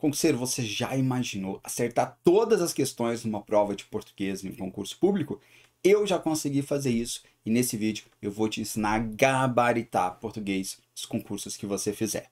Concurseiro, você já imaginou acertar todas as questões numa prova de português em concurso público? Eu já consegui fazer isso e nesse vídeo eu vou te ensinar a gabaritar português nos concursos que você fizer.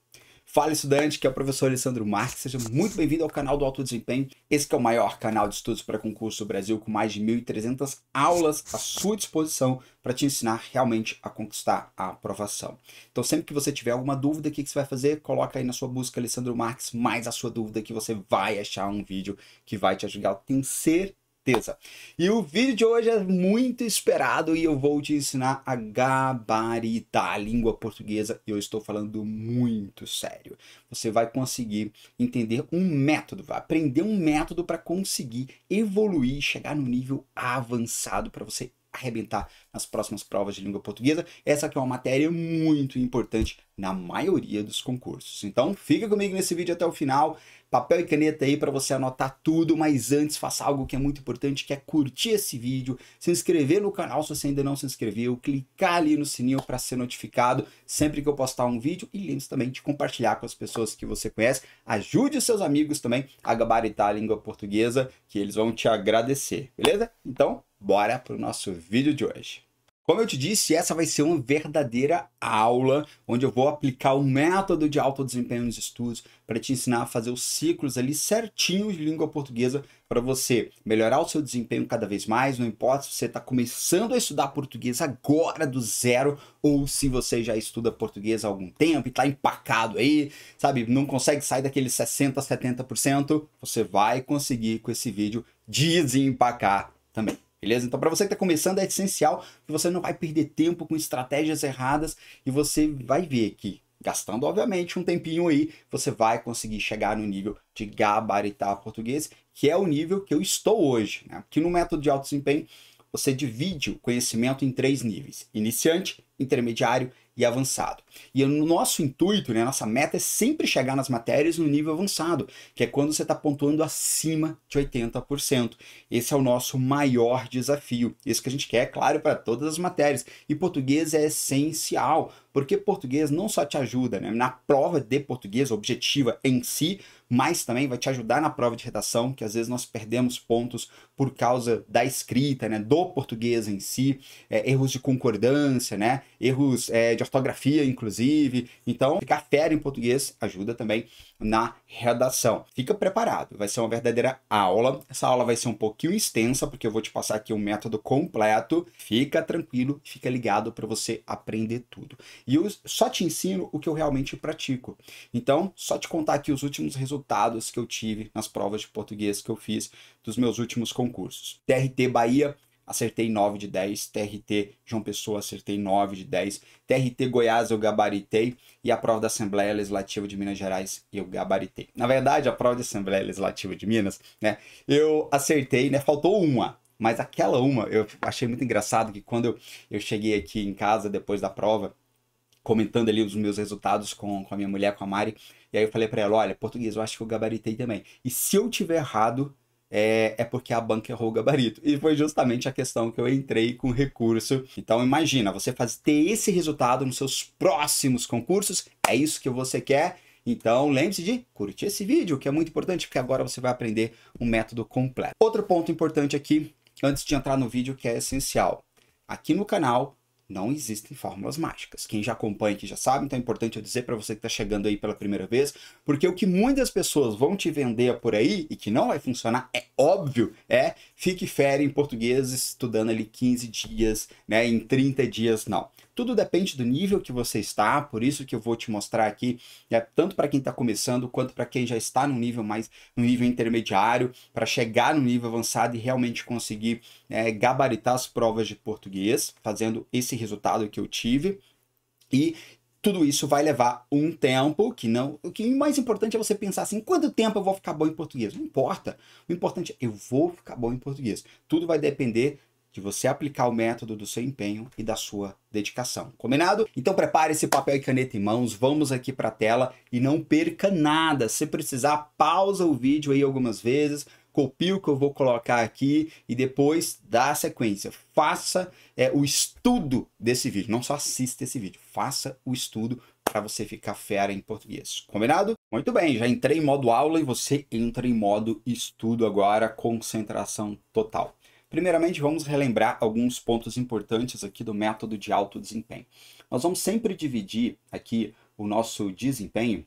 Fala estudante, que é o professor Alessandro Marques, seja muito bem-vindo ao canal do Alto Desempenho. Esse é o maior canal de estudos para concurso do Brasil, com mais de 1.300 aulas à sua disposição para te ensinar realmente a conquistar a aprovação. Então sempre que você tiver alguma dúvida, o que, que você vai fazer? Coloca aí na sua busca Alessandro Marques mais a sua dúvida que você vai achar um vídeo que vai te ajudar. Eu tenho certeza certeza. E o vídeo de hoje é muito esperado e eu vou te ensinar a gabaritar a língua portuguesa e eu estou falando muito sério. Você vai conseguir entender um método, vai aprender um método para conseguir evoluir, chegar no nível avançado para você arrebentar nas próximas provas de língua portuguesa. Essa aqui é uma matéria muito importante na maioria dos concursos. Então, fica comigo nesse vídeo até o final papel e caneta aí para você anotar tudo, mas antes faça algo que é muito importante, que é curtir esse vídeo, se inscrever no canal se você ainda não se inscreveu, clicar ali no sininho para ser notificado sempre que eu postar um vídeo e lembre-se também de compartilhar com as pessoas que você conhece. Ajude os seus amigos também a gabaritar a língua portuguesa, que eles vão te agradecer, beleza? Então, bora pro nosso vídeo de hoje. Como eu te disse, essa vai ser uma verdadeira aula, onde eu vou aplicar o método de alto desempenho nos estudos para te ensinar a fazer os ciclos ali certinhos de língua portuguesa para você melhorar o seu desempenho cada vez mais, não importa se você está começando a estudar português agora do zero ou se você já estuda português há algum tempo e está empacado aí, sabe, não consegue sair daqueles 60%, 70%, você vai conseguir com esse vídeo desempacar também. Beleza? Então, para você que está começando, é essencial que você não vai perder tempo com estratégias erradas e você vai ver que, gastando, obviamente, um tempinho aí, você vai conseguir chegar no nível de gabaritar português, que é o nível que eu estou hoje. Né? no método de alto desempenho, você divide o conhecimento em três níveis: iniciante, intermediário e avançado. E o nosso intuito, né, a nossa meta é sempre chegar nas matérias no nível avançado, que é quando você está pontuando acima de 80%. Esse é o nosso maior desafio. Isso que a gente quer, é claro, para todas as matérias. E português é essencial, porque português não só te ajuda né, na prova de português objetiva em si, mas também vai te ajudar na prova de redação, que às vezes nós perdemos pontos por causa da escrita, né, do português em si, é, erros de concordância, né, erros é, de ortografia, inclusive. Então, ficar fera em português ajuda também na redação. Fica preparado, vai ser uma verdadeira aula. Essa aula vai ser um pouquinho extensa, porque eu vou te passar aqui um método completo. Fica tranquilo, fica ligado para você aprender tudo. E eu só te ensino o que eu realmente pratico. Então, só te contar aqui os últimos resultados que eu tive nas provas de português que eu fiz dos meus últimos concursos. TRT Bahia acertei 9 de 10, TRT João Pessoa acertei 9 de 10, TRT Goiás eu gabaritei e a prova da Assembleia Legislativa de Minas Gerais eu gabaritei. Na verdade, a prova da Assembleia Legislativa de Minas, né, eu acertei, né, faltou uma, mas aquela uma eu achei muito engraçado que quando eu, eu cheguei aqui em casa depois da prova, comentando ali os meus resultados com, com a minha mulher, com a Mari, e aí eu falei para ela, olha, português, eu acho que eu gabaritei também. E se eu tiver errado, é, é porque a banca errou o gabarito. E foi justamente a questão que eu entrei com recurso. Então imagina, você faz, ter esse resultado nos seus próximos concursos, é isso que você quer? Então, lembre-se de curtir esse vídeo, que é muito importante, porque agora você vai aprender um método completo. Outro ponto importante aqui, antes de entrar no vídeo, que é essencial. Aqui no canal, não existem fórmulas mágicas. Quem já acompanha aqui já sabe, então é importante eu dizer para você que está chegando aí pela primeira vez, porque o que muitas pessoas vão te vender por aí e que não vai funcionar, é óbvio, é fique férias em português estudando ali 15 dias, né, em 30 dias, não. Tudo depende do nível que você está, por isso que eu vou te mostrar aqui, é tanto para quem está começando quanto para quem já está no nível mais no nível intermediário, para chegar no nível avançado e realmente conseguir é, gabaritar as provas de português, fazendo esse resultado que eu tive. E tudo isso vai levar um tempo, que não. O que mais importante é você pensar assim: quanto tempo eu vou ficar bom em português? Não importa. O importante é eu vou ficar bom em português. Tudo vai depender de você aplicar o método do seu empenho e da sua dedicação. Combinado? Então prepare esse papel e caneta em mãos, vamos aqui para a tela e não perca nada. Se precisar, pausa o vídeo aí algumas vezes, copie o que eu vou colocar aqui e depois dá a sequência. Faça é, o estudo desse vídeo, não só assista esse vídeo, faça o estudo para você ficar fera em português. Combinado? Muito bem, já entrei em modo aula e você entra em modo estudo agora, concentração total. Primeiramente, vamos relembrar alguns pontos importantes aqui do método de alto desempenho. Nós vamos sempre dividir aqui o nosso desempenho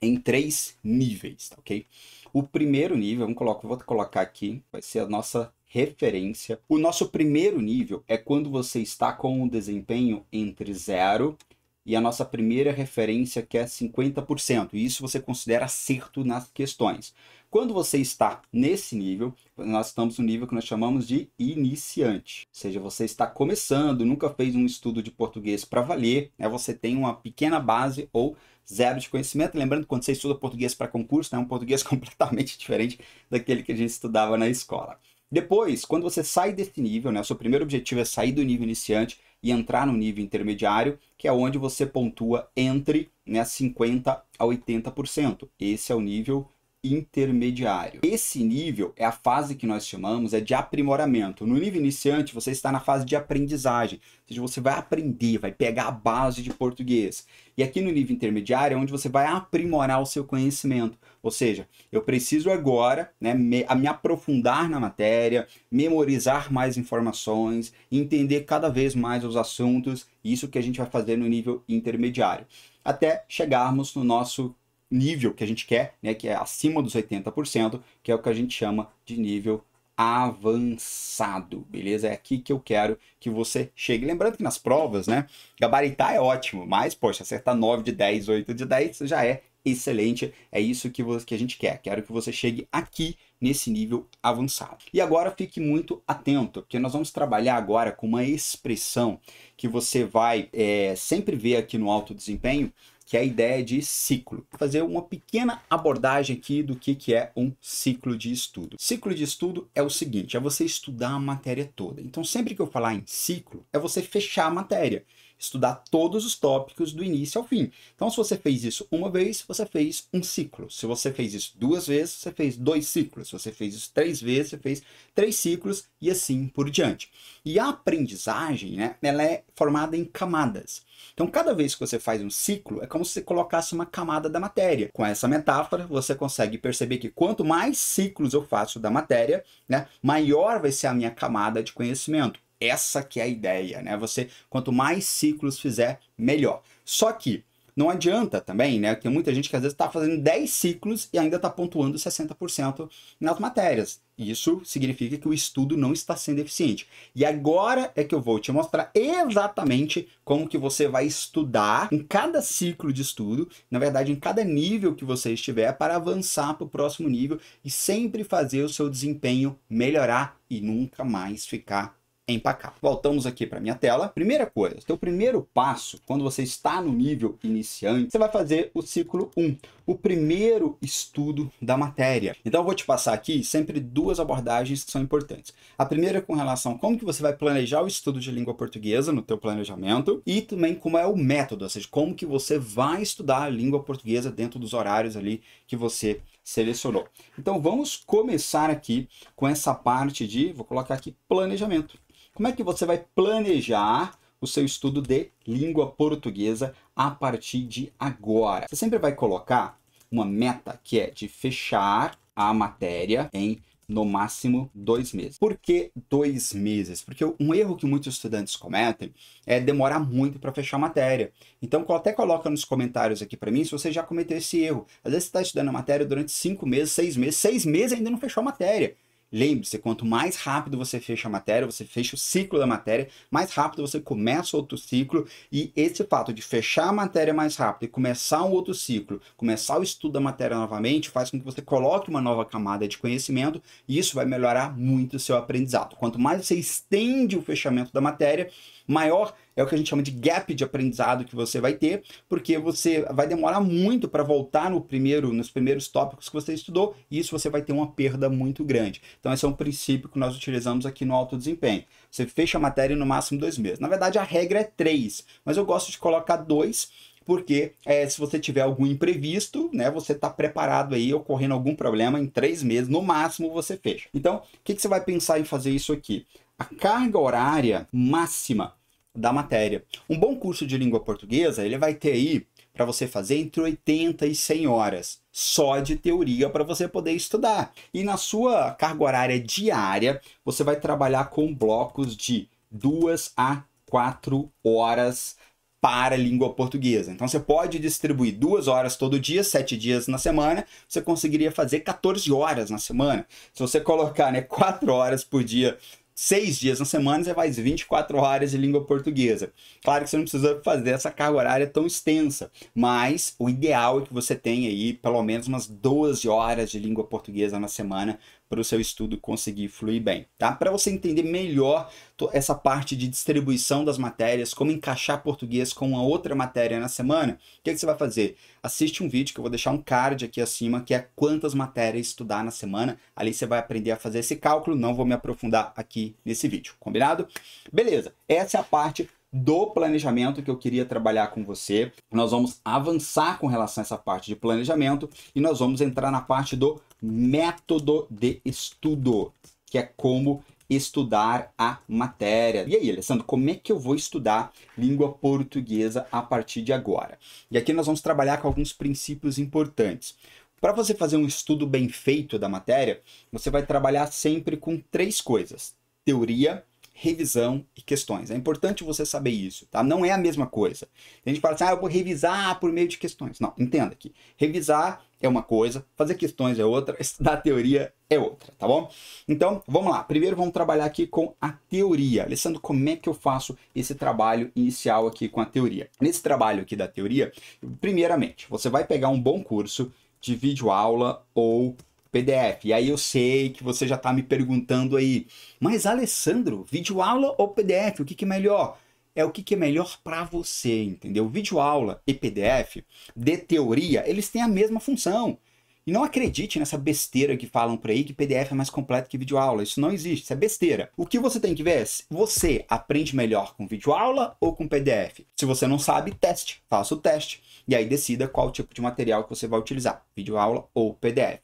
em três níveis, tá, ok? O primeiro nível, vamos colocar, vou colocar aqui, vai ser a nossa referência. O nosso primeiro nível é quando você está com um desempenho entre 0 e a nossa primeira referência que é 50%. E isso você considera acerto nas questões. Quando você está nesse nível, nós estamos no nível que nós chamamos de iniciante. Ou seja, você está começando, nunca fez um estudo de português para valer, né? você tem uma pequena base ou zero de conhecimento. Lembrando que quando você estuda português para concurso, né? é né? um português completamente diferente daquele que a gente estudava na escola. Depois, quando você sai desse nível, né? o seu primeiro objetivo é sair do nível iniciante, e entrar no nível intermediário, que é onde você pontua entre né, 50% a 80%. Esse é o nível intermediário. Esse nível é a fase que nós chamamos é de aprimoramento. No nível iniciante, você está na fase de aprendizagem, ou seja, você vai aprender, vai pegar a base de português. E aqui no nível intermediário é onde você vai aprimorar o seu conhecimento. Ou seja, eu preciso agora né, me, me aprofundar na matéria, memorizar mais informações, entender cada vez mais os assuntos, isso que a gente vai fazer no nível intermediário, até chegarmos no nosso nível que a gente quer, né, que é acima dos 80%, que é o que a gente chama de nível avançado, beleza? É aqui que eu quero que você chegue. Lembrando que nas provas, né, gabaritar é ótimo, mas, poxa, acertar 9 de 10, 8 de 10 já é excelente, é isso que, você, que a gente quer. Quero que você chegue aqui nesse nível avançado. E agora fique muito atento, porque nós vamos trabalhar agora com uma expressão que você vai é, sempre ver aqui no alto desempenho, que é a ideia de ciclo. Vou fazer uma pequena abordagem aqui do que, que é um ciclo de estudo. Ciclo de estudo é o seguinte, é você estudar a matéria toda. Então, sempre que eu falar em ciclo, é você fechar a matéria estudar todos os tópicos do início ao fim. Então, se você fez isso uma vez, você fez um ciclo. Se você fez isso duas vezes, você fez dois ciclos. Se você fez isso três vezes, você fez três ciclos e assim por diante. E a aprendizagem, né, ela é formada em camadas. Então, cada vez que você faz um ciclo, é como se você colocasse uma camada da matéria. Com essa metáfora, você consegue perceber que quanto mais ciclos eu faço da matéria, né, maior vai ser a minha camada de conhecimento. Essa que é a ideia, né? Você quanto mais ciclos fizer, melhor. Só que não adianta também, né? Tem muita gente que às vezes está fazendo 10 ciclos e ainda está pontuando 60% nas matérias. Isso significa que o estudo não está sendo eficiente. E agora é que eu vou te mostrar exatamente como que você vai estudar em cada ciclo de estudo, na verdade em cada nível que você estiver, para avançar para o próximo nível e sempre fazer o seu desempenho melhorar e nunca mais ficar empacar. Voltamos aqui para minha tela. Primeira coisa, seu primeiro passo, quando você está no nível iniciante, você vai fazer o ciclo 1, o primeiro estudo da matéria. Então eu vou te passar aqui sempre duas abordagens que são importantes. A primeira é com relação a como que você vai planejar o estudo de língua portuguesa no teu planejamento e também como é o método, ou seja, como que você vai estudar a língua portuguesa dentro dos horários ali que você selecionou. Então vamos começar aqui com essa parte de, vou colocar aqui planejamento. Como é que você vai planejar o seu estudo de língua portuguesa a partir de agora? Você sempre vai colocar uma meta que é de fechar a matéria em no máximo dois meses. Por que dois meses? Porque um erro que muitos estudantes cometem é demorar muito para fechar a matéria. Então, até coloca nos comentários aqui para mim se você já cometeu esse erro. Às vezes você está estudando a matéria durante cinco meses, seis meses, seis meses ainda não fechou a matéria. Lembre-se, quanto mais rápido você fecha a matéria, você fecha o ciclo da matéria, mais rápido você começa outro ciclo, e esse fato de fechar a matéria mais rápido e começar um outro ciclo, começar o estudo da matéria novamente, faz com que você coloque uma nova camada de conhecimento, e isso vai melhorar muito o seu aprendizado. Quanto mais você estende o fechamento da matéria, maior é o que a gente chama de gap de aprendizado que você vai ter, porque você vai demorar muito para voltar no primeiro, nos primeiros tópicos que você estudou, e isso você vai ter uma perda muito grande. Então, esse é um princípio que nós utilizamos aqui no alto desempenho. Você fecha a matéria no máximo dois meses. Na verdade, a regra é três, mas eu gosto de colocar dois, porque é, se você tiver algum imprevisto, né, você está preparado aí, ocorrendo algum problema, em três meses, no máximo, você fecha. Então, o que, que você vai pensar em fazer isso aqui? A carga horária máxima da matéria. Um bom curso de língua portuguesa, ele vai ter aí para você fazer entre 80 e 100 horas só de teoria para você poder estudar. E na sua carga horária diária, você vai trabalhar com blocos de 2 a 4 horas para a língua portuguesa. Então você pode distribuir duas horas todo dia, sete dias na semana, você conseguiria fazer 14 horas na semana. Se você colocar né, quatro horas por dia seis dias na semana, você faz 24 horas de língua portuguesa. Claro que você não precisa fazer essa carga horária tão extensa, mas o ideal é que você tenha aí pelo menos umas 12 horas de língua portuguesa na semana para o seu estudo conseguir fluir bem, tá? Para você entender melhor essa parte de distribuição das matérias, como encaixar português com uma outra matéria na semana, o que, é que você vai fazer? Assiste um vídeo que eu vou deixar um card aqui acima, que é quantas matérias estudar na semana. Ali você vai aprender a fazer esse cálculo, não vou me aprofundar aqui nesse vídeo, combinado? Beleza, essa é a parte do planejamento que eu queria trabalhar com você. Nós vamos avançar com relação a essa parte de planejamento e nós vamos entrar na parte do método de estudo, que é como estudar a matéria. E aí, Alessandro, como é que eu vou estudar língua portuguesa a partir de agora? E aqui nós vamos trabalhar com alguns princípios importantes. Para você fazer um estudo bem feito da matéria, você vai trabalhar sempre com três coisas: teoria, revisão e questões. É importante você saber isso, tá? Não é a mesma coisa. A gente fala assim, ah, eu vou revisar por meio de questões. Não, entenda que revisar é uma coisa, fazer questões é outra, estudar teoria é outra, tá bom? Então, vamos lá. Primeiro vamos trabalhar aqui com a teoria. Alessandro, como é que eu faço esse trabalho inicial aqui com a teoria? Nesse trabalho aqui da teoria, primeiramente, você vai pegar um bom curso de vídeo aula ou PDF. E aí eu sei que você já está me perguntando aí, mas Alessandro, vídeo aula ou PDF? O que, que é melhor? É o que, que é melhor para você, entendeu? Vídeo aula e PDF de teoria, eles têm a mesma função. E não acredite nessa besteira que falam por aí que PDF é mais completo que videoaula. Isso não existe, isso é besteira. O que você tem que ver é se você aprende melhor com videoaula ou com PDF. Se você não sabe, teste, faça o teste e aí decida qual tipo de material que você vai utilizar, videoaula ou PDF.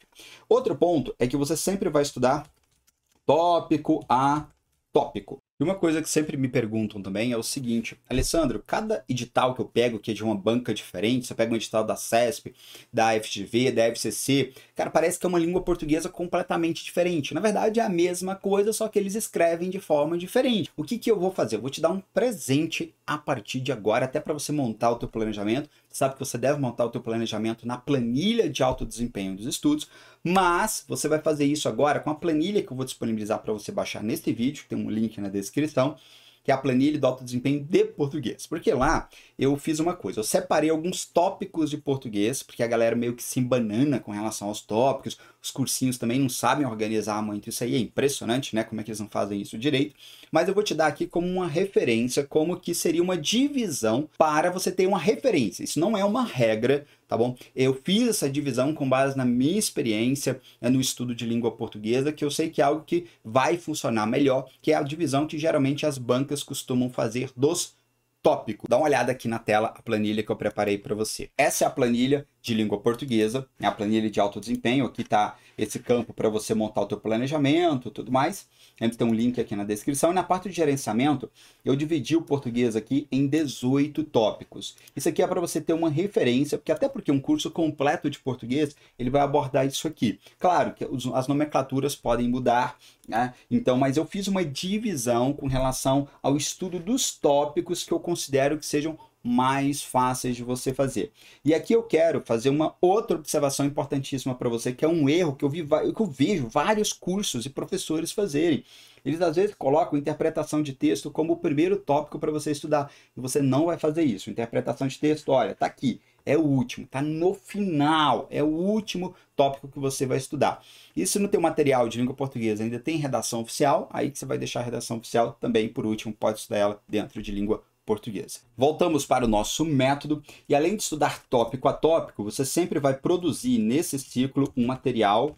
Outro ponto é que você sempre vai estudar tópico a tópico. E uma coisa que sempre me perguntam também é o seguinte: Alessandro, cada edital que eu pego, que é de uma banca diferente, você pega um edital da CESP, da FGV, da FCC, cara, parece que é uma língua portuguesa completamente diferente. Na verdade, é a mesma coisa, só que eles escrevem de forma diferente. O que, que eu vou fazer? Eu vou te dar um presente a partir de agora, até para você montar o teu planejamento. Sabe que você deve montar o teu planejamento na planilha de alto desempenho dos estudos, mas você vai fazer isso agora com a planilha que eu vou disponibilizar para você baixar neste vídeo, tem um link na descrição que é a planilha do alto desempenho de português. Porque lá eu fiz uma coisa, eu separei alguns tópicos de português, porque a galera meio que se embanana com relação aos tópicos, os cursinhos também não sabem organizar muito isso aí, é impressionante, né? Como é que eles não fazem isso direito. Mas eu vou te dar aqui como uma referência, como que seria uma divisão para você ter uma referência. Isso não é uma regra, tá bom? Eu fiz essa divisão com base na minha experiência né, no estudo de língua portuguesa, que eu sei que é algo que vai funcionar melhor, que é a divisão que geralmente as bancas costumam fazer dos tópicos. Dá uma olhada aqui na tela a planilha que eu preparei para você. Essa é a planilha de língua portuguesa, né? a planilha de alto desempenho, aqui está esse campo para você montar o teu planejamento, tudo mais. tem um link aqui na descrição. E na parte de gerenciamento, eu dividi o português aqui em 18 tópicos. Isso aqui é para você ter uma referência, porque até porque um curso completo de português, ele vai abordar isso aqui. Claro que as nomenclaturas podem mudar, né? Então, mas eu fiz uma divisão com relação ao estudo dos tópicos que eu considero que sejam mais fáceis de você fazer. E aqui eu quero fazer uma outra observação importantíssima para você, que é um erro que eu, vi, que eu vejo vários cursos e professores fazerem. Eles às vezes colocam interpretação de texto como o primeiro tópico para você estudar. E você não vai fazer isso. Interpretação de texto, olha, está aqui é o último, tá no final, é o último tópico que você vai estudar. E se no teu material de língua portuguesa ainda tem redação oficial, aí que você vai deixar a redação oficial também por último, pode estudar ela dentro de língua portuguesa. Voltamos para o nosso método e além de estudar tópico a tópico, você sempre vai produzir nesse ciclo um material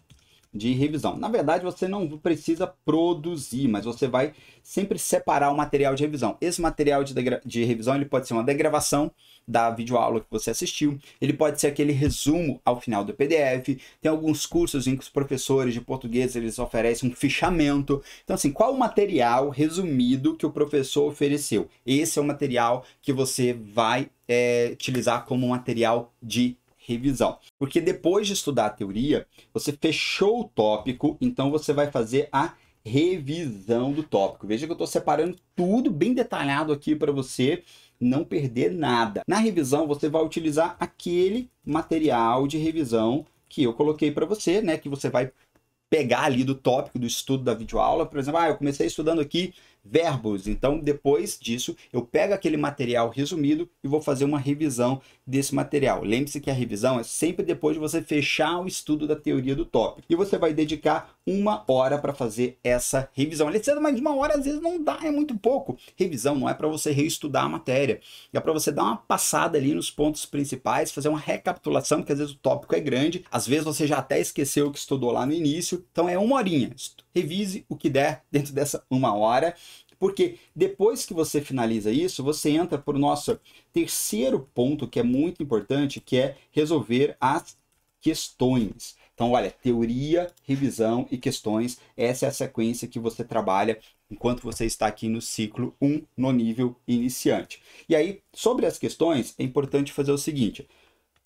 de revisão. Na verdade, você não precisa produzir, mas você vai sempre separar o material de revisão. Esse material de, de revisão ele pode ser uma degravação da videoaula que você assistiu, ele pode ser aquele resumo ao final do PDF, tem alguns cursos em que os professores de português eles oferecem um fichamento. Então assim, qual o material resumido que o professor ofereceu? Esse é o material que você vai é, utilizar como material de revisão. Porque depois de estudar a teoria, você fechou o tópico, então você vai fazer a revisão do tópico. Veja que eu estou separando tudo bem detalhado aqui para você não perder nada. Na revisão, você vai utilizar aquele material de revisão que eu coloquei para você, né? Que você vai pegar ali do tópico do estudo da videoaula. Por exemplo, ah, eu comecei estudando aqui verbos. Então, depois disso, eu pego aquele material resumido e vou fazer uma revisão desse material. Lembre-se que a revisão é sempre depois de você fechar o estudo da teoria do tópico. E você vai dedicar uma hora para fazer essa revisão. Alexandre, mas uma hora às vezes não dá, é muito pouco. Revisão não é para você reestudar a matéria, é para você dar uma passada ali nos pontos principais, fazer uma recapitulação, porque às vezes o tópico é grande, às vezes você já até esqueceu o que estudou lá no início. Então, é uma horinha revise o que der dentro dessa uma hora, porque depois que você finaliza isso, você entra para o nosso terceiro ponto que é muito importante, que é resolver as questões. Então, olha, teoria, revisão e questões, essa é a sequência que você trabalha enquanto você está aqui no ciclo 1, no nível iniciante. E aí, sobre as questões, é importante fazer o seguinte.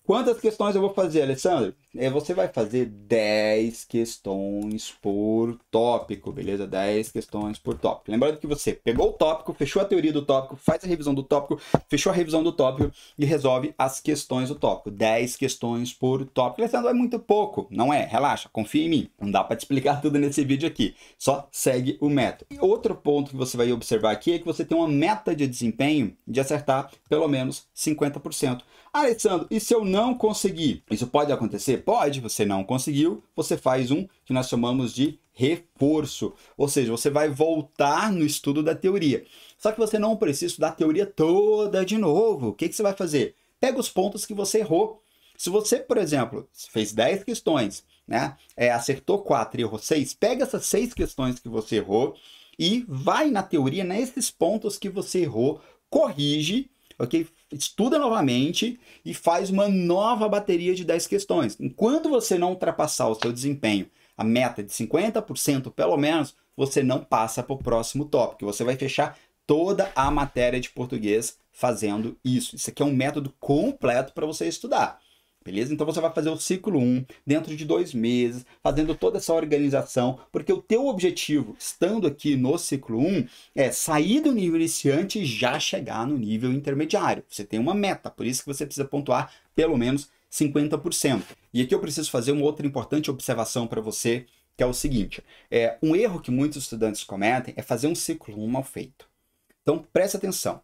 Quantas questões eu vou fazer, Alessandro? É, você vai fazer 10 questões por tópico, beleza? 10 questões por tópico. Lembrando que você pegou o tópico, fechou a teoria do tópico, faz a revisão do tópico, fechou a revisão do tópico e resolve as questões do tópico. 10 questões por tópico. Alessandro, é muito pouco, não é? Relaxa, confia em mim. Não dá para te explicar tudo nesse vídeo aqui. Só segue o método. E outro ponto que você vai observar aqui é que você tem uma meta de desempenho de acertar pelo menos 50%. Alessandro, e se eu não conseguir? Isso pode acontecer? pode, você não conseguiu, você faz um que nós chamamos de reforço, ou seja, você vai voltar no estudo da teoria. Só que você não precisa estudar a teoria toda de novo. O que, que você vai fazer? Pega os pontos que você errou. Se você, por exemplo, fez 10 questões, né? É, acertou 4 e errou 6, pega essas 6 questões que você errou e vai na teoria, nesses pontos que você errou, corrige, ok? estuda novamente e faz uma nova bateria de 10 questões. Enquanto você não ultrapassar o seu desempenho, a meta de 50% pelo menos, você não passa para o próximo tópico. Você vai fechar toda a matéria de português fazendo isso. Isso aqui é um método completo para você estudar. Beleza? Então você vai fazer o ciclo 1 um, dentro de dois meses, fazendo toda essa organização, porque o teu objetivo, estando aqui no ciclo 1, um, é sair do nível iniciante e já chegar no nível intermediário. Você tem uma meta, por isso que você precisa pontuar pelo menos 50%. E aqui eu preciso fazer uma outra importante observação para você, que é o seguinte: é, um erro que muitos estudantes cometem é fazer um ciclo 1 um mal feito. Então preste atenção.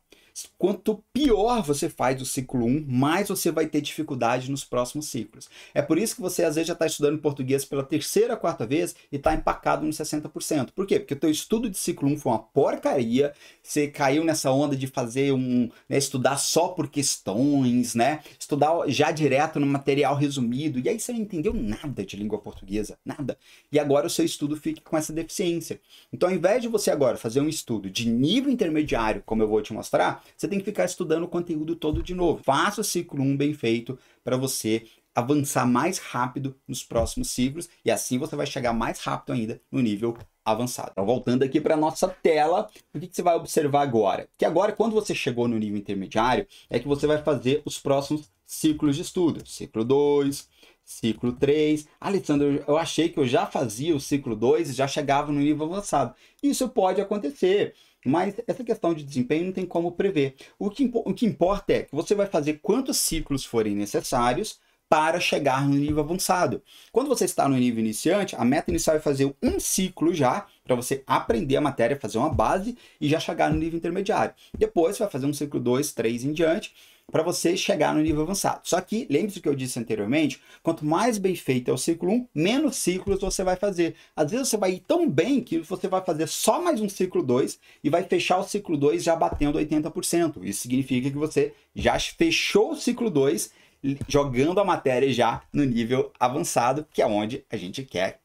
Quanto pior você faz o ciclo 1, mais você vai ter dificuldade nos próximos ciclos. É por isso que você às vezes já está estudando português pela terceira, quarta vez e está empacado nos 60%. Por quê? Porque o teu estudo de ciclo 1 foi uma porcaria, você caiu nessa onda de fazer um... Né, estudar só por questões, né? Estudar já direto no material resumido, e aí você não entendeu nada de língua portuguesa, nada. E agora o seu estudo fica com essa deficiência. Então ao invés de você agora fazer um estudo de nível intermediário, como eu vou te mostrar, você tem que ficar estudando o conteúdo todo de novo. Faça o ciclo 1 um bem feito para você avançar mais rápido nos próximos ciclos e assim você vai chegar mais rápido ainda no nível avançado. Então, voltando aqui para nossa tela, o que, que, você vai observar agora? Que agora, quando você chegou no nível intermediário, é que você vai fazer os próximos ciclos de estudo. Ciclo 2, ciclo 3. Alessandro, eu achei que eu já fazia o ciclo 2 e já chegava no nível avançado. Isso pode acontecer. Mas essa questão de desempenho não tem como prever. O que, o que importa é que você vai fazer quantos ciclos forem necessários para chegar no nível avançado. Quando você está no nível iniciante, a meta inicial é fazer um ciclo já, para você aprender a matéria, fazer uma base e já chegar no nível intermediário. Depois você vai fazer um ciclo 2, 3 em diante, para você chegar no nível avançado. Só que, lembre-se do que eu disse anteriormente, quanto mais bem feito é o ciclo 1, menos ciclos você vai fazer. Às vezes você vai ir tão bem que você vai fazer só mais um ciclo 2 e vai fechar o ciclo 2 já batendo 80%. Isso significa que você já fechou o ciclo 2 jogando a matéria já no nível avançado, que é onde a gente quer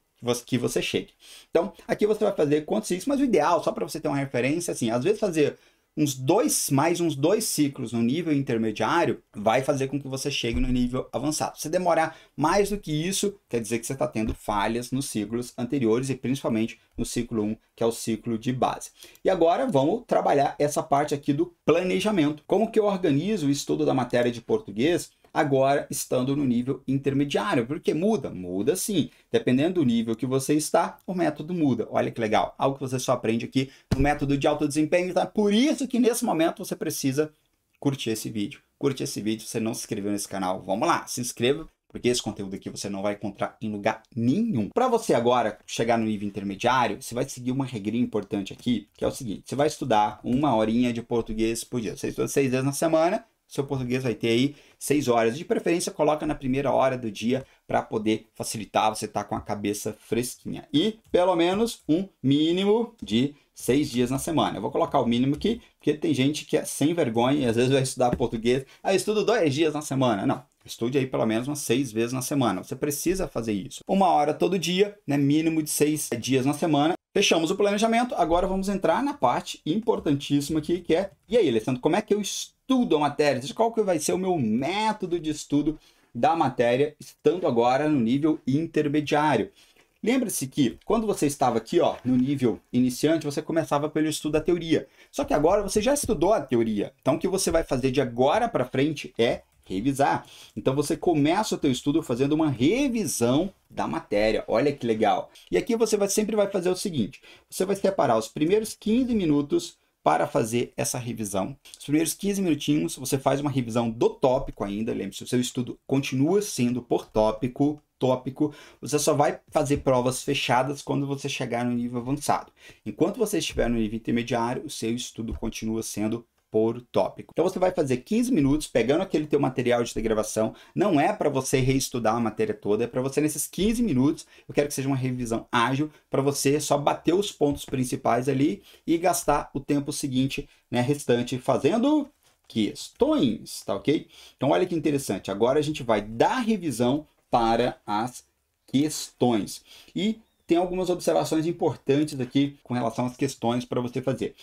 que você chegue. Então, aqui você vai fazer quantos ciclos, mas o ideal, só para você ter uma referência, assim, às vezes fazer uns dois, mais uns dois ciclos no nível intermediário, vai fazer com que você chegue no nível avançado. Se demorar mais do que isso, quer dizer que você está tendo falhas nos ciclos anteriores e principalmente no ciclo 1, que é o ciclo de base. E agora vamos trabalhar essa parte aqui do planejamento. Como que eu organizo o estudo da matéria de português agora estando no nível intermediário. Porque muda? Muda sim. Dependendo do nível que você está, o método muda. Olha que legal. Algo que você só aprende aqui no método de alto desempenho. Tá? Por isso que nesse momento você precisa curtir esse vídeo. Curte esse vídeo se você não se inscreveu nesse canal. Vamos lá, se inscreva. Porque esse conteúdo aqui você não vai encontrar em lugar nenhum. Para você agora chegar no nível intermediário, você vai seguir uma regrinha importante aqui, que é o seguinte: você vai estudar uma horinha de português por dia. Você estuda seis vezes na semana, seu português vai ter aí seis horas. De preferência, coloca na primeira hora do dia para poder facilitar você estar tá com a cabeça fresquinha. E pelo menos um mínimo de seis dias na semana. Eu vou colocar o mínimo aqui, porque tem gente que é sem vergonha e às vezes vai estudar português. Ah, estudo dois dias na semana. Não, Estude aí pelo menos umas seis vezes na semana. Você precisa fazer isso. Uma hora todo dia, né? Mínimo de seis dias na semana. Fechamos o planejamento, agora vamos entrar na parte importantíssima aqui, que é, e aí, Alessandro, como é que eu estudo a matéria? Qual que vai ser o meu método de estudo da matéria, estando agora no nível intermediário? Lembre-se que quando você estava aqui, ó, no nível iniciante, você começava pelo estudo da teoria. Só que agora você já estudou a teoria. Então o que você vai fazer de agora para frente é revisar. Então você começa o teu estudo fazendo uma revisão da matéria. Olha que legal. E aqui você vai, sempre vai fazer o seguinte: você vai separar os primeiros 15 minutos para fazer essa revisão. Os primeiros 15 minutinhos você faz uma revisão do tópico ainda, lembre-se, o seu estudo continua sendo por tópico, tópico. Você só vai fazer provas fechadas quando você chegar no nível avançado. Enquanto você estiver no nível intermediário, o seu estudo continua sendo por tópico. Então você vai fazer 15 minutos pegando aquele teu material de gravação, não é para você reestudar a matéria toda, é para você nesses 15 minutos, eu quero que seja uma revisão ágil para você só bater os pontos principais ali e gastar o tempo seguinte, né, restante fazendo questões, tá OK? Então olha que interessante, agora a gente vai dar revisão para as questões. E tem algumas observações importantes aqui com relação às questões para você fazer.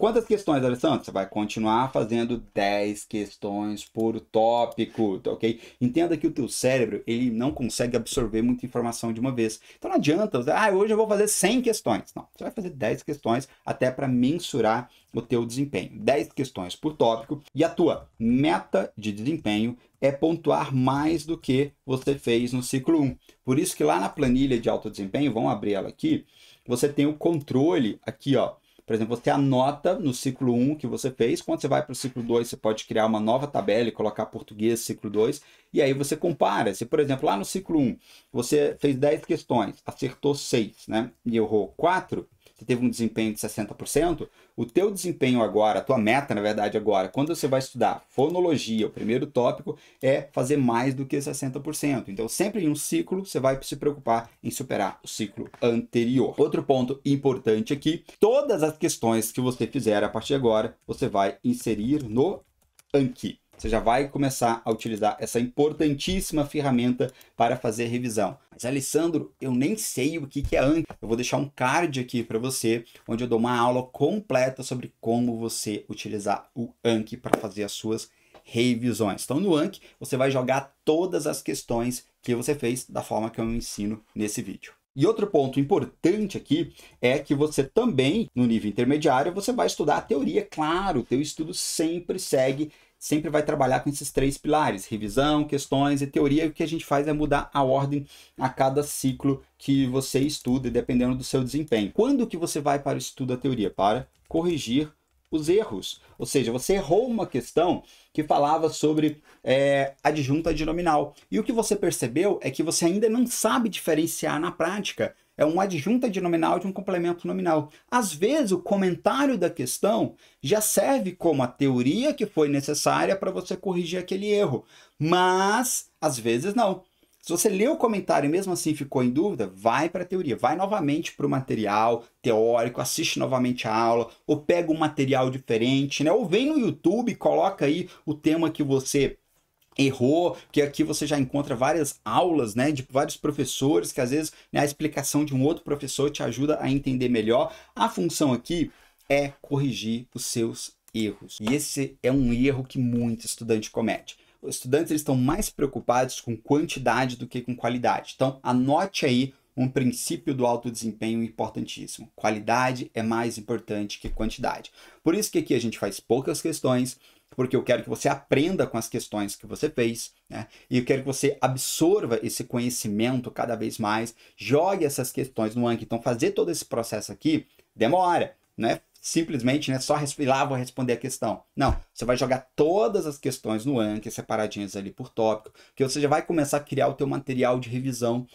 Quantas questões, Alessandro? Você vai continuar fazendo 10 questões por tópico, tá ok? Entenda que o teu cérebro, ele não consegue absorver muita informação de uma vez. Então não adianta, você, ah, hoje eu vou fazer 100 questões. Não, você vai fazer 10 questões até para mensurar o teu desempenho. 10 questões por tópico e a tua meta de desempenho é pontuar mais do que você fez no ciclo 1. Por isso que lá na planilha de alto desempenho, vamos abrir ela aqui, você tem o controle aqui, ó, por exemplo, você anota no ciclo 1 que você fez, quando você vai para o ciclo 2, você pode criar uma nova tabela e colocar português ciclo 2, e aí você compara. Se, por exemplo, lá no ciclo 1, você fez 10 questões, acertou 6, né? E errou 4, teve um desempenho de 60%, o teu desempenho agora, a tua meta, na verdade, agora, quando você vai estudar fonologia, o primeiro tópico, é fazer mais do que 60%. Então, sempre em um ciclo, você vai se preocupar em superar o ciclo anterior. Outro ponto importante aqui, todas as questões que você fizer a partir de agora, você vai inserir no Anki. Você já vai começar a utilizar essa importantíssima ferramenta para fazer revisão. Mas, Alessandro, eu nem sei o que é Anki. Eu vou deixar um card aqui para você, onde eu dou uma aula completa sobre como você utilizar o Anki para fazer as suas revisões. Então, no Anki, você vai jogar todas as questões que você fez da forma que eu ensino nesse vídeo. E outro ponto importante aqui é que você também, no nível intermediário, você vai estudar a teoria. Claro, o teu estudo sempre segue sempre vai trabalhar com esses três pilares: revisão, questões e teoria. E o que a gente faz é mudar a ordem a cada ciclo que você estuda, dependendo do seu desempenho. Quando que você vai para o estudo da teoria? Para corrigir os erros. Ou seja, você errou uma questão que falava sobre é, adjunta nominal E o que você percebeu é que você ainda não sabe diferenciar na prática é um adjunta de nominal de um complemento nominal. Às vezes, o comentário da questão já serve como a teoria que foi necessária para você corrigir aquele erro, mas às vezes não. Se você leu o comentário e mesmo assim ficou em dúvida, vai para a teoria, vai novamente para o material teórico, assiste novamente a aula, ou pega um material diferente, né? Ou vem no YouTube, coloca aí o tema que você errou, porque aqui você já encontra várias aulas, né, de vários professores, que às vezes né, a explicação de um outro professor te ajuda a entender melhor. A função aqui é corrigir os seus erros. E esse é um erro que muito estudante comete. Os estudantes eles estão mais preocupados com quantidade do que com qualidade. Então, anote aí um princípio do alto desempenho importantíssimo. Qualidade é mais importante que quantidade. Por isso que aqui a gente faz poucas questões, porque eu quero que você aprenda com as questões que você fez, né? E eu quero que você absorva esse conhecimento cada vez mais, jogue essas questões no Anki. Então, fazer todo esse processo aqui demora, não é simplesmente né, só respirar vou responder a questão. Não, você vai jogar todas as questões no Anki, separadinhas ali por tópico, que você já vai começar a criar o teu material de revisão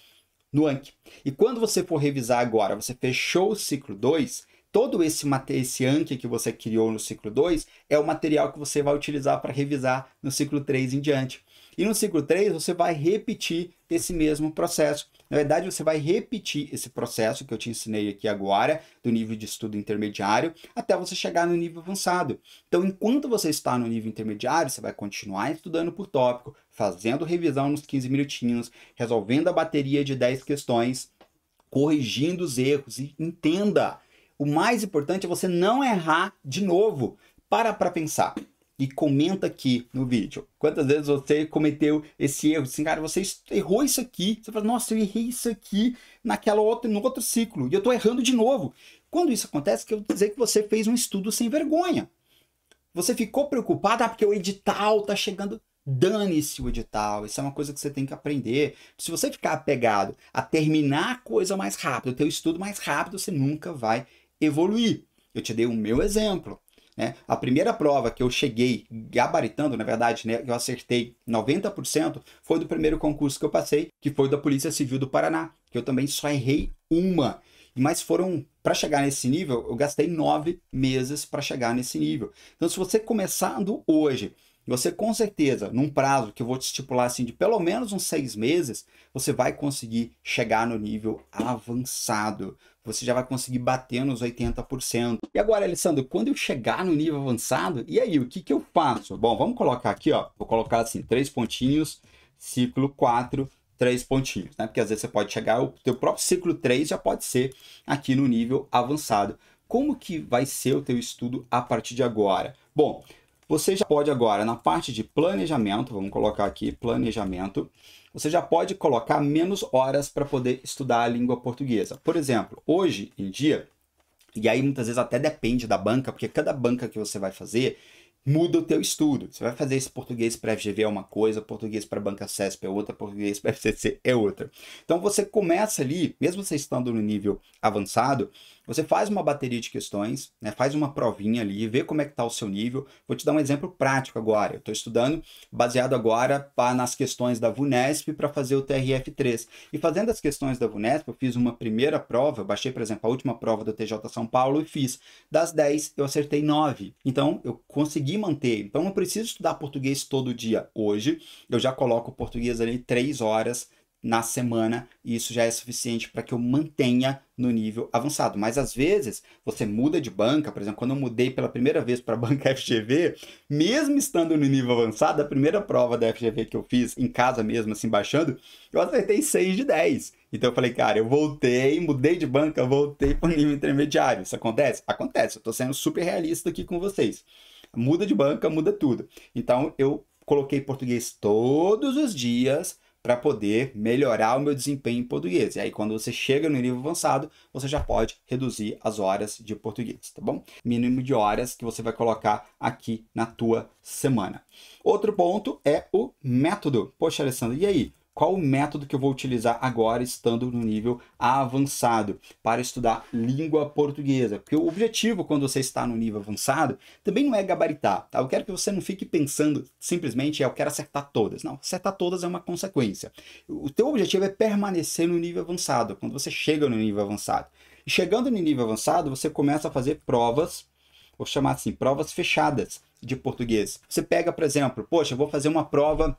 no Anki. E quando você for revisar agora, você fechou o ciclo 2, todo esse, esse Anki que você criou no ciclo 2 é o material que você vai utilizar para revisar no ciclo 3 em diante. E no ciclo 3 você vai repetir esse mesmo processo. Na verdade, você vai repetir esse processo que eu te ensinei aqui agora, do nível de estudo intermediário, até você chegar no nível avançado. Então, enquanto você está no nível intermediário, você vai continuar estudando por tópico, fazendo revisão nos 15 minutinhos, resolvendo a bateria de 10 questões, corrigindo os erros e entenda o mais importante é você não errar de novo. Para para pensar e comenta aqui no vídeo. Quantas vezes você cometeu esse erro? Assim, cara, você errou isso aqui. Você fala, nossa, eu errei isso aqui naquela outra, no outro ciclo. E eu tô errando de novo. Quando isso acontece, quer dizer que você fez um estudo sem vergonha. Você ficou preocupado, ah, porque o edital tá chegando. Dane-se o edital. Isso é uma coisa que você tem que aprender. Se você ficar apegado a terminar a coisa mais rápido, o seu estudo mais rápido, você nunca vai evoluir. Eu te dei o meu exemplo. Né? A primeira prova que eu cheguei gabaritando, na verdade, né, eu acertei 90%, foi do primeiro concurso que eu passei, que foi da Polícia Civil do Paraná, que eu também só errei uma. Mas foram, para chegar nesse nível, eu gastei nove meses para chegar nesse nível. Então, se você começando hoje, você com certeza, num prazo que eu vou te estipular assim de pelo menos uns seis meses, você vai conseguir chegar no nível avançado você já vai conseguir bater nos 80%. E agora, Alessandro, quando eu chegar no nível avançado, e aí, o que, que eu faço? Bom, vamos colocar aqui, ó, vou colocar assim, três pontinhos, ciclo 4, três pontinhos, né? Porque às vezes você pode chegar, o teu próprio ciclo 3 já pode ser aqui no nível avançado. Como que vai ser o teu estudo a partir de agora? Bom, você já pode agora, na parte de planejamento, vamos colocar aqui planejamento, você já pode colocar menos horas para poder estudar a língua portuguesa. Por exemplo, hoje em dia, e aí muitas vezes até depende da banca, porque cada banca que você vai fazer muda o teu estudo. Você vai fazer esse português para FGV é uma coisa, português para banca CESP é outra, português para FCC é outra. Então você começa ali, mesmo você estando no nível avançado, você faz uma bateria de questões, né, faz uma provinha ali, vê como é que está o seu nível. Vou te dar um exemplo prático agora. Eu estou estudando baseado agora pra, nas questões da VUNESP para fazer o TRF3. E fazendo as questões da VUNESP, eu fiz uma primeira prova, eu baixei, por exemplo, a última prova do TJ São Paulo e fiz. Das 10, eu acertei 9. Então, eu consegui manter. Então, não preciso estudar português todo dia. Hoje, eu já coloco português ali 3 horas na semana, e isso já é suficiente para que eu mantenha no nível avançado. Mas às vezes você muda de banca, por exemplo, quando eu mudei pela primeira vez para a banca FGV, mesmo estando no nível avançado, a primeira prova da FGV que eu fiz em casa mesmo, assim, baixando, eu acertei 6 de 10. Então eu falei, cara, eu voltei, mudei de banca, voltei para o nível intermediário. Isso acontece? Acontece, eu estou sendo super realista aqui com vocês. Muda de banca, muda tudo. Então eu coloquei português todos os dias para poder melhorar o meu desempenho em português. E aí, quando você chega no nível avançado, você já pode reduzir as horas de português, tá bom? Mínimo de horas que você vai colocar aqui na tua semana. Outro ponto é o método. Poxa, Alessandro, e aí? qual o método que eu vou utilizar agora, estando no nível avançado, para estudar língua portuguesa. Porque o objetivo, quando você está no nível avançado, também não é gabaritar. Tá? Eu quero que você não fique pensando simplesmente, ah, eu quero acertar todas. Não, acertar todas é uma consequência. O teu objetivo é permanecer no nível avançado, quando você chega no nível avançado. E chegando no nível avançado, você começa a fazer provas, vou chamar assim, provas fechadas de português. Você pega, por exemplo, poxa, eu vou fazer uma prova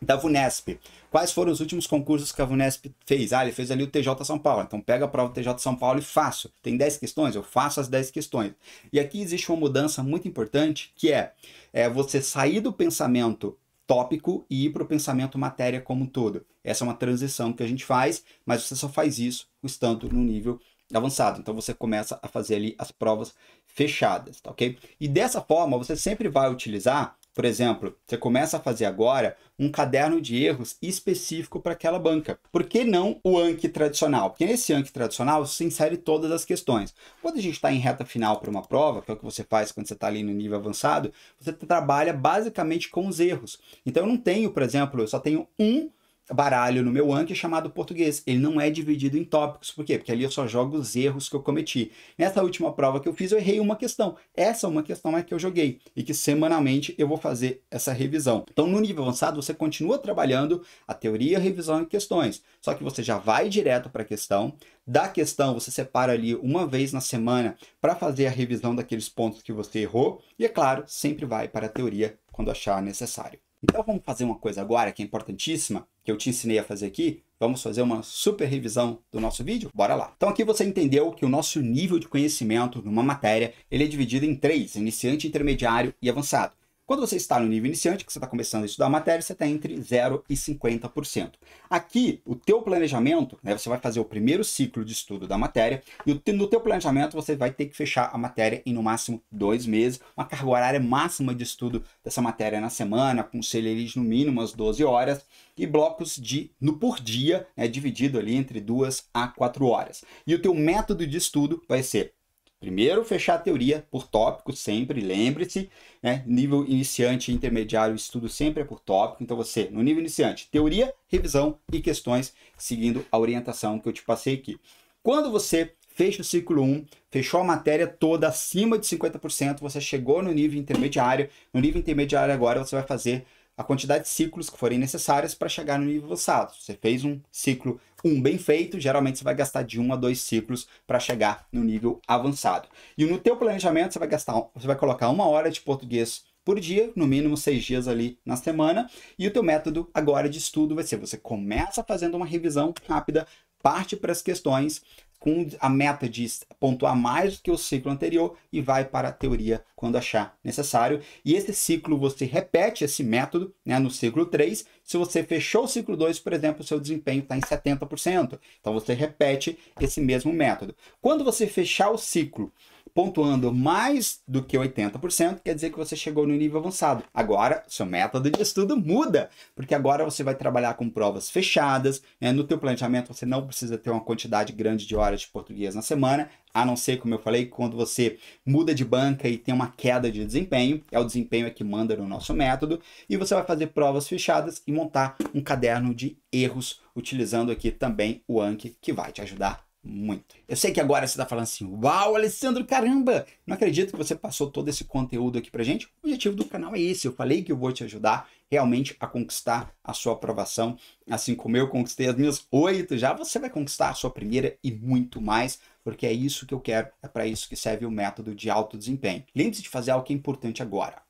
da VUNESP. Quais foram os últimos concursos que a VUNESP fez? Ah, ele fez ali o TJ São Paulo. Então pega a prova do TJ São Paulo e faço. Tem 10 questões? Eu faço as 10 questões. E aqui existe uma mudança muito importante, que é, é você sair do pensamento tópico e ir para o pensamento matéria como um todo. Essa é uma transição que a gente faz, mas você só faz isso estando no nível avançado. Então você começa a fazer ali as provas fechadas, tá ok? E dessa forma você sempre vai utilizar por exemplo, você começa a fazer agora um caderno de erros específico para aquela banca. Por que não o Anki tradicional? Porque nesse Anki tradicional você insere todas as questões. Quando a gente está em reta final para uma prova, que é o que você faz quando você está ali no nível avançado, você trabalha basicamente com os erros. Então eu não tenho, por exemplo, eu só tenho um baralho no meu Anki é chamado português. Ele não é dividido em tópicos. Por quê? Porque ali eu só jogo os erros que eu cometi. Nessa última prova que eu fiz, eu errei uma questão. Essa é uma questão é que eu joguei e que semanalmente eu vou fazer essa revisão. Então, no nível avançado, você continua trabalhando a teoria, revisão e questões. Só que você já vai direto para a questão. Da questão, você separa ali uma vez na semana para fazer a revisão daqueles pontos que você errou. E, é claro, sempre vai para a teoria quando achar necessário. Então vamos fazer uma coisa agora que é importantíssima, que eu te ensinei a fazer aqui. Vamos fazer uma super revisão do nosso vídeo? Bora lá! Então aqui você entendeu que o nosso nível de conhecimento numa matéria ele é dividido em três, iniciante, intermediário e avançado. Quando você está no nível iniciante, que você está começando a estudar a matéria, você está entre 0% e 50%. Aqui, o teu planejamento, né, você vai fazer o primeiro ciclo de estudo da matéria, e no teu planejamento você vai ter que fechar a matéria em no máximo dois meses, uma carga horária máxima de estudo dessa matéria na semana, com celeris no mínimo umas 12 horas, e blocos de no por dia, né, dividido ali entre duas a quatro horas. E o teu método de estudo vai ser Primeiro, fechar a teoria por tópico, sempre, lembre-se, né? Nível iniciante, intermediário, estudo sempre é por tópico. Então, você, no nível iniciante, teoria, revisão e questões, seguindo a orientação que eu te passei aqui. Quando você fecha o ciclo 1, fechou a matéria toda acima de 50%, você chegou no nível intermediário. No nível intermediário, agora, você vai fazer a quantidade de ciclos que forem necessárias para chegar no nível avançado. Você fez um ciclo um bem feito, geralmente você vai gastar de um a dois ciclos para chegar no nível avançado. E no teu planejamento você vai gastar, você vai colocar uma hora de português por dia, no mínimo seis dias ali na semana. E o teu método agora de estudo vai ser: você começa fazendo uma revisão rápida, parte para as questões, com a meta de pontuar mais do que o ciclo anterior e vai para a teoria quando achar necessário. E esse ciclo, você repete esse método né, no ciclo 3. Se você fechou o ciclo 2, por exemplo, seu desempenho está em 70%. Então, você repete esse mesmo método. Quando você fechar o ciclo pontuando mais do que 80%, quer dizer que você chegou no nível avançado. Agora, seu método de estudo muda, porque agora você vai trabalhar com provas fechadas, né? no teu planejamento você não precisa ter uma quantidade grande de horas de português na semana, a não ser, como eu falei, quando você muda de banca e tem uma queda de desempenho, é o desempenho é que manda no nosso método, e você vai fazer provas fechadas e montar um caderno de erros, utilizando aqui também o Anki, que vai te ajudar muito. Eu sei que agora você está falando assim, uau, Alessandro, caramba, não acredito que você passou todo esse conteúdo aqui para gente. O objetivo do canal é esse, eu falei que eu vou te ajudar realmente a conquistar a sua aprovação, assim como eu conquistei as minhas oito já, você vai conquistar a sua primeira e muito mais, porque é isso que eu quero, é para isso que serve o método de alto desempenho. Lembre-se de fazer algo que é importante agora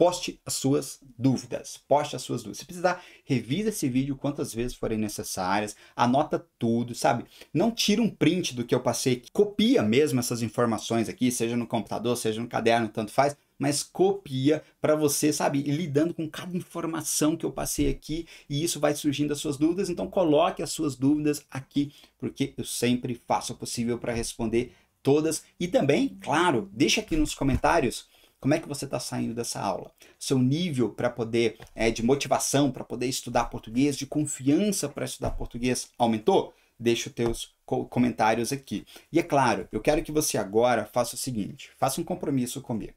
poste as suas dúvidas. Poste as suas dúvidas. Se precisar, revisa esse vídeo quantas vezes forem necessárias, anota tudo, sabe? Não tira um print do que eu passei, copia mesmo essas informações aqui, seja no computador, seja no caderno, tanto faz, mas copia para você, sabe, lidando com cada informação que eu passei aqui e isso vai surgindo as suas dúvidas, então coloque as suas dúvidas aqui, porque eu sempre faço o possível para responder todas e também, claro, deixa aqui nos comentários como é que você está saindo dessa aula? Seu nível para poder é, de motivação para poder estudar português, de confiança para estudar português aumentou? Deixa os teus comentários aqui. E é claro, eu quero que você agora faça o seguinte: faça um compromisso comigo.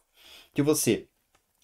Que você.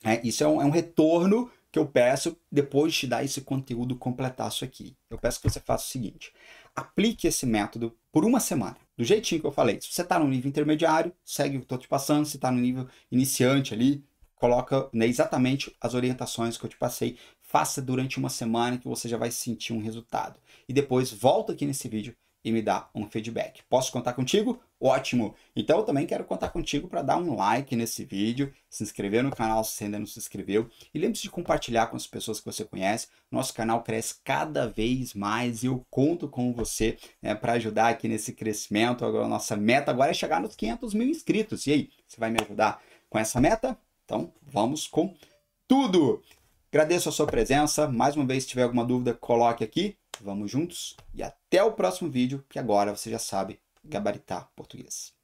É, isso é um, é um retorno que eu peço depois de te dar esse conteúdo completasso aqui. Eu peço que você faça o seguinte: aplique esse método por uma semana do jeitinho que eu falei. Se você está no nível intermediário, segue o que eu estou te passando. Se está no nível iniciante ali, coloca né, exatamente as orientações que eu te passei. Faça durante uma semana que você já vai sentir um resultado. E depois volta aqui nesse vídeo e me dá um feedback. Posso contar contigo? Ótimo! Então eu também quero contar contigo para dar um like nesse vídeo, se inscrever no canal se ainda não se inscreveu e lembre-se de compartilhar com as pessoas que você conhece. Nosso canal cresce cada vez mais e eu conto com você né, para ajudar aqui nesse crescimento. A nossa meta agora é chegar nos 500 mil inscritos. E aí, você vai me ajudar com essa meta? Então vamos com tudo! Agradeço a sua presença. Mais uma vez, se tiver alguma dúvida, coloque aqui. Vamos juntos e até o próximo vídeo, que agora você já sabe gabaritar português.